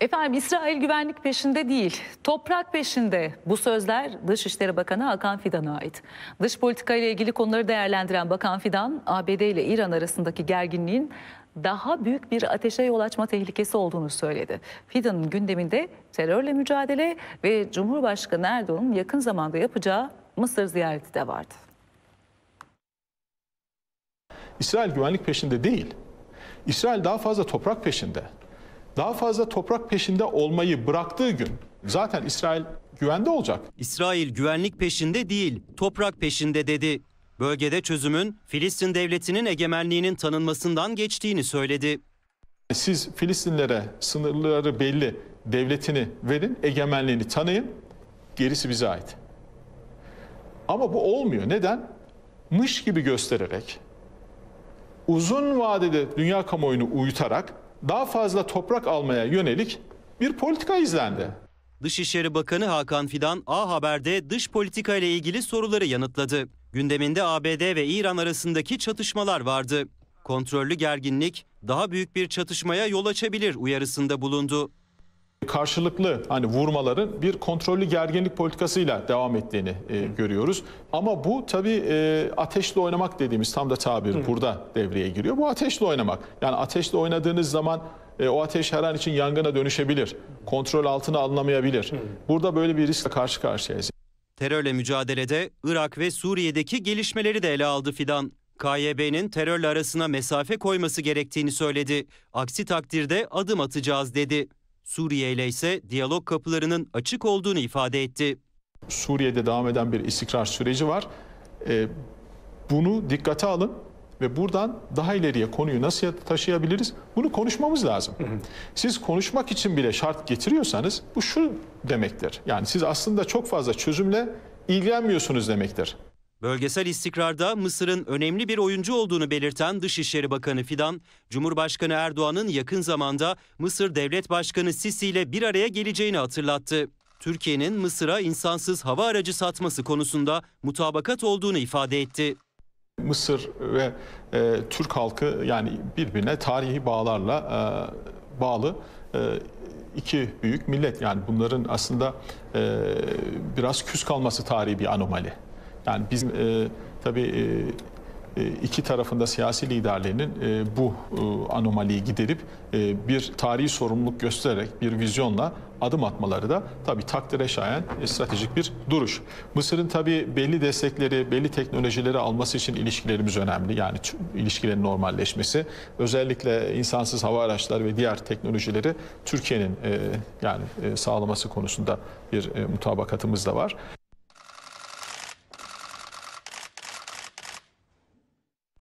Efendim İsrail güvenlik peşinde değil, toprak peşinde. Bu sözler Dışişleri Bakanı Hakan Fidan'a ait. Dış politika ile ilgili konuları değerlendiren Bakan Fidan, ABD ile İran arasındaki gerginliğin daha büyük bir ateşe yol açma tehlikesi olduğunu söyledi. Fidan'ın gündeminde terörle mücadele ve Cumhurbaşkanı Erdoğan'ın yakın zamanda yapacağı Mısır ziyareti de vardı. İsrail güvenlik peşinde değil. İsrail daha fazla toprak peşinde daha fazla toprak peşinde olmayı bıraktığı gün zaten İsrail güvende olacak. İsrail güvenlik peşinde değil, toprak peşinde dedi. Bölgede çözümün Filistin devletinin egemenliğinin tanınmasından geçtiğini söyledi. Siz Filistinlere sınırları belli devletini verin, egemenliğini tanıyın. Gerisi bize ait. Ama bu olmuyor. Neden? Mış gibi göstererek, uzun vadede dünya kamuoyunu uyutarak daha fazla toprak almaya yönelik bir politika izlendi. Dışişleri Bakanı Hakan Fidan A Haber'de dış politika ile ilgili soruları yanıtladı. Gündeminde ABD ve İran arasındaki çatışmalar vardı. Kontrollü gerginlik daha büyük bir çatışmaya yol açabilir uyarısında bulundu karşılıklı hani vurmaların bir kontrollü gerginlik politikasıyla devam ettiğini e, görüyoruz. Ama bu tabii e, ateşle oynamak dediğimiz tam da tabir Hı. burada devreye giriyor. Bu ateşle oynamak. Yani ateşle oynadığınız zaman e, o ateş her an için yangına dönüşebilir. Kontrol altına alınamayabilir. Hı. Burada böyle bir riskle karşı karşıyayız. Terörle mücadelede Irak ve Suriye'deki gelişmeleri de ele aldı Fidan. KYB'nin terörle arasına mesafe koyması gerektiğini söyledi. Aksi takdirde adım atacağız dedi. Suriye ile ise diyalog kapılarının açık olduğunu ifade etti. Suriye'de devam eden bir istikrar süreci var. Ee, bunu dikkate alın ve buradan daha ileriye konuyu nasıl taşıyabiliriz? Bunu konuşmamız lazım. Siz konuşmak için bile şart getiriyorsanız bu şu demektir. Yani siz aslında çok fazla çözümle ilgilenmiyorsunuz demektir. Bölgesel istikrarda Mısır'ın önemli bir oyuncu olduğunu belirten Dışişleri Bakanı Fidan, Cumhurbaşkanı Erdoğan'ın yakın zamanda Mısır Devlet Başkanı Sisi ile bir araya geleceğini hatırlattı. Türkiye'nin Mısır'a insansız hava aracı satması konusunda mutabakat olduğunu ifade etti. Mısır ve e, Türk halkı yani birbirine tarihi bağlarla e, bağlı e, iki büyük millet. Yani bunların aslında e, biraz küs kalması tarihi bir anomali. Yani bizim e, tabii e, e, iki tarafında siyasi liderlerinin e, bu e, anomaliyi giderip e, bir tarihi sorumluluk göstererek bir vizyonla adım atmaları da tabii takdire şayan e, stratejik bir duruş. Mısır'ın tabii belli destekleri, belli teknolojileri alması için ilişkilerimiz önemli. Yani ilişkilerin normalleşmesi. Özellikle insansız hava araçları ve diğer teknolojileri Türkiye'nin e, yani e, sağlaması konusunda bir e, mutabakatımız da var.